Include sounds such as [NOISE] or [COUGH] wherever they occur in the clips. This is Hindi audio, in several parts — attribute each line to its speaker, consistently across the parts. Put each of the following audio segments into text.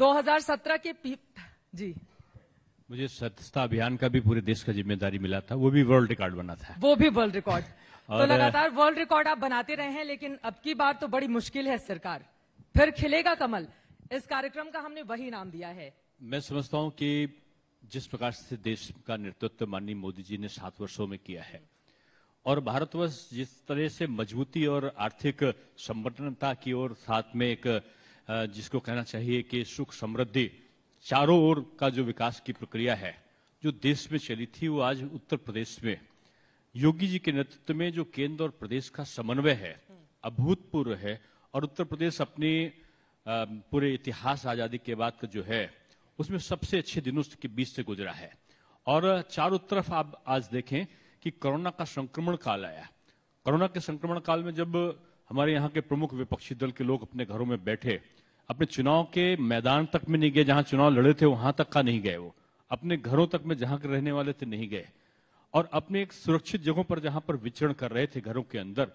Speaker 1: 2017 के जी
Speaker 2: मुझे स्वच्छता अभियान का भी पूरे देश का जिम्मेदारी मिला था वो भी वर्ल्ड रिकॉर्ड बना था
Speaker 1: वो भी वर्ल्ड रिकॉर्ड
Speaker 2: [LAUGHS] तो लगातार
Speaker 1: वर्ल्ड रिकॉर्ड आप बनाते रहे हैं लेकिन अब की बार तो बड़ी मुश्किल है सरकार फिर खिलेगा कमल इस कार्यक्रम का हमने वही नाम दिया है
Speaker 2: मैं समझता हूँ कि जिस प्रकार से देश का नेतृत्व माननीय मोदी जी ने सात वर्षों में किया है और भारतवर्ष जिस तरह से मजबूती और आर्थिक संपन्नता की ओर साथ में एक जिसको कहना चाहिए कि सुख समृद्धि चारों ओर का जो विकास की प्रक्रिया है जो देश में चली थी वो आज उत्तर प्रदेश में योगी जी के नेतृत्व में जो केंद्र और प्रदेश का समन्वय है अभूतपूर्व है और उत्तर प्रदेश अपने पूरे इतिहास आजादी के बाद का जो है उसमें सबसे अच्छे दिनों के बीच से गुजरा है और चारों तरफ आप आज देखें कि कोरोना का संक्रमण काल आया कोरोना के संक्रमण काल में जब हमारे यहाँ के प्रमुख विपक्षी दल के लोग अपने घरों में बैठे अपने चुनाव के मैदान तक में नहीं गए जहां चुनाव लड़े थे वहां तक का नहीं गए वो अपने घरों तक में जहां के रहने वाले थे नहीं गए और अपने एक सुरक्षित जगहों पर जहां पर विचरण कर रहे थे घरों के अंदर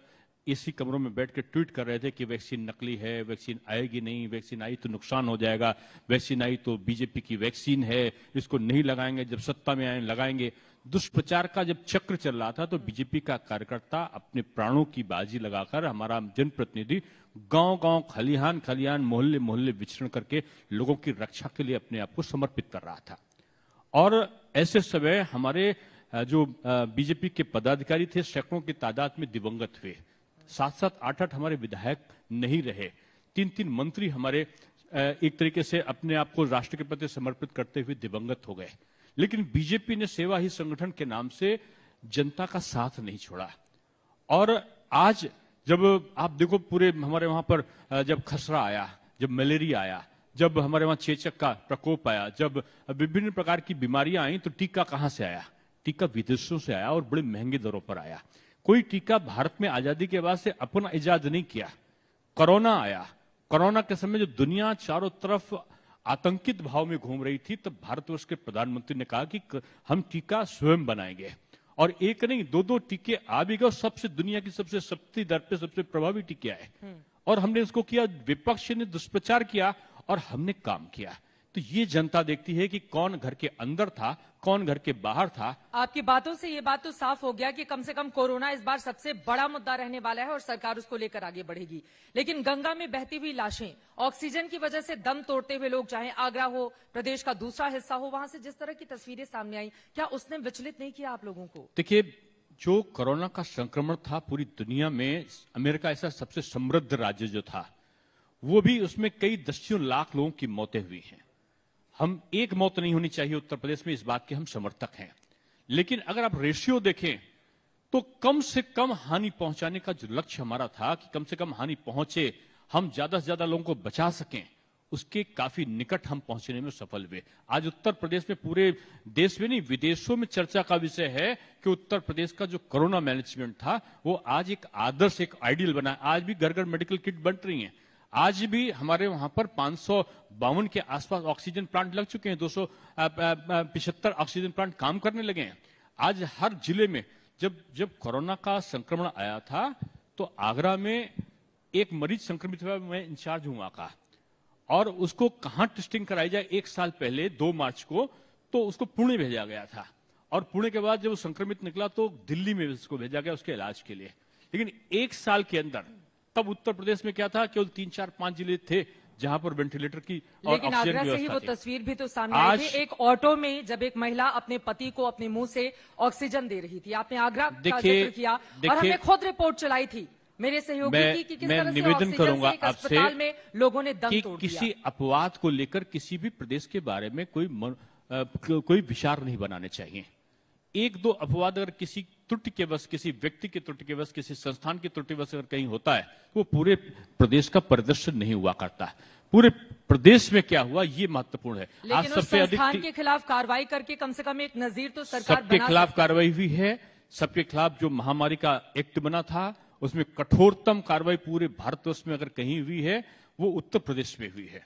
Speaker 2: इसी कमरों में बैठ के ट्वीट कर रहे थे कि वैक्सीन नकली है वैक्सीन आएगी नहीं वैक्सीन आई तो नुकसान हो जाएगा वैक्सीन आई तो बीजेपी की वैक्सीन है इसको नहीं लगाएंगे जब सत्ता में आए लगाएंगे दुष्प्रचार का जब चक्र चल रहा था तो बीजेपी का कार्यकर्ता अपने प्राणों की बाजी लगाकर हमारा जनप्रतिनिधि गांव गांव खलिहान खलिहान मोहल्ले मोहल्ले विचरण करके लोगों की रक्षा के लिए अपने आप को समर्पित कर रहा था और ऐसे समय हमारे जो बीजेपी के पदाधिकारी थे सैकड़ों की तादाद में दिवंगत हुए सात सात आठ आठ हमारे विधायक नहीं रहे तीन तीन मंत्री हमारे एक तरीके से अपने आप को राष्ट्र के प्रति समर्पित करते हुए दिवंगत हो गए लेकिन बीजेपी ने सेवा ही संगठन के नाम से जनता का साथ नहीं छोड़ा और आज जब आप देखो पूरे हमारे वहां पर जब खसरा आया जब मलेरिया आया जब हमारे वहां चेचक का प्रकोप आया जब विभिन्न प्रकार की बीमारियां आई तो टीका कहां से आया टीका विदेशों से आया और बड़े महंगे दरों पर आया कोई टीका भारत में आजादी के बाद से अपना इजाद नहीं किया कोरोना आया कोरोना के समय जो दुनिया चारों तरफ आतंकित भाव में घूम रही थी तब भारतवर्ष के प्रधानमंत्री ने कहा कि हम टीका स्वयं बनाएंगे और एक नहीं दो दो टीके आ भी गए सबसे दुनिया की सबसे सस्ती दर पे सबसे प्रभावी टीके आए हम्म। और हमने इसको किया विपक्ष ने दुष्प्रचार किया और हमने काम किया तो ये जनता देखती है कि कौन घर के अंदर था कौन घर के बाहर था
Speaker 1: आपकी बातों से ये बात तो साफ हो गया कि कम से कम कोरोना इस बार सबसे बड़ा मुद्दा रहने वाला है और सरकार उसको लेकर आगे बढ़ेगी लेकिन गंगा में बहती हुई लाशें ऑक्सीजन की वजह से दम तोड़ते हुए लोग चाहे आगरा हो प्रदेश का दूसरा हिस्सा हो वहां से जिस तरह की तस्वीरें सामने आई क्या उसने विचलित नहीं किया आप लोगों को
Speaker 2: देखिये जो कोरोना का संक्रमण था पूरी दुनिया में अमेरिका ऐसा सबसे समृद्ध राज्य जो था वो भी उसमें कई दसियों लाख लोगों की मौतें हुई हैं हम एक मौत नहीं होनी चाहिए उत्तर प्रदेश में इस बात के हम समर्थक हैं लेकिन अगर आप रेशियो देखें तो कम से कम हानि पहुंचाने का जो लक्ष्य हमारा था कि कम से कम हानि पहुंचे हम ज्यादा से ज्यादा लोगों को बचा सकें उसके काफी निकट हम पहुंचने में सफल हुए आज उत्तर प्रदेश में पूरे देश में नहीं विदेशों में चर्चा का विषय है कि उत्तर प्रदेश का जो कोरोना मैनेजमेंट था वो आज एक आदर्श एक आइडियल बना आज भी घर घर मेडिकल किट बन रही है आज भी हमारे वहां पर पांच के आसपास ऑक्सीजन प्लांट लग चुके हैं दो ऑक्सीजन प्लांट काम करने लगे हैं आज हर जिले में जब जब कोरोना का संक्रमण आया था तो आगरा में एक मरीज संक्रमित हुआ मैं इंचार्ज हूं वहां का और उसको कहां टेस्टिंग कराई जाए एक साल पहले दो मार्च को तो उसको पुणे भेजा गया था और पुणे के बाद जब संक्रमित निकला तो दिल्ली में उसको भेजा गया उसके इलाज के लिए लेकिन एक साल के अंदर तब उत्तर प्रदेश में क्या था केवल तीन चार पांच जिले थे जहां पर वेंटिलेटर की
Speaker 1: और लेकिन आगरा से ही वो तस्वीर भी तो सामने आई थी एक ऑटो में जब एक महिला अपने पति को अपने मुंह से ऑक्सीजन दे रही थी आपने आगरा का किया और हमने खुद रिपोर्ट चलाई थी मेरे सहयोगी की कि किस मैं तरह निवेदन करूंगा आपसे में लोगों ने दम कि, तोड़ किसी
Speaker 2: अपवाद को लेकर किसी भी प्रदेश के बारे में कोई कोई विचार नहीं बनाने चाहिए एक दो अपवाद अगर किसी त्रुटि के बस किसी व्यक्ति के त्रुटि के बस किसी संस्थान की त्रुटि बस अगर कहीं होता है तो वो पूरे प्रदेश का प्रदर्शन नहीं हुआ करता पूरे प्रदेश में क्या हुआ ये महत्वपूर्ण है आज सबसे अधिक के
Speaker 1: खिलाफ कार्रवाई करके कम से कम एक नजीर तो सरकार सबके खिलाफ
Speaker 2: कार्रवाई हुई है सबके खिलाफ जो महामारी का एक्ट बना था उसमें कठोरतम कार्रवाई पूरे भारतवर्ष में अगर कहीं हुई है वो उत्तर प्रदेश में हुई है